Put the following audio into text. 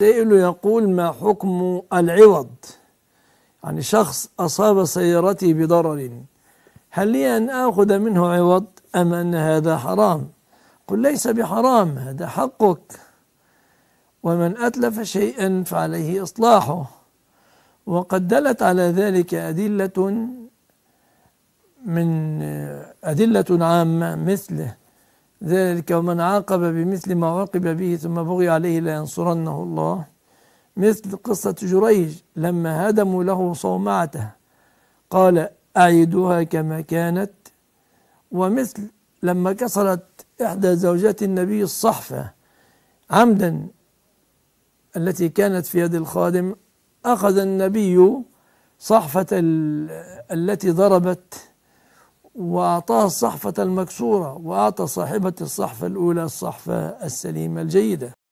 سائل يقول ما حكم العوض يعني شخص أصاب سيارتي بضرر هل لي أن آخذ منه عوض أم أن هذا حرام قل ليس بحرام هذا حقك ومن أتلف شيئا فعليه إصلاحه وقد دلت على ذلك أدلة من أدلة عامة مثله ذلك ومن عاقب بمثل ما عوقب به ثم بغي عليه لينصرنه الله مثل قصة جريج لما هدموا له صومعته قال أعيدوها كما كانت ومثل لما كسرت إحدى زوجات النبي الصحفة عمدا التي كانت في يد الخادم أخذ النبي صحفة التي ضربت وأعطاها الصحفة المكسورة وأعطى صاحبة الصحفة الأولى الصحفة السليمة الجيدة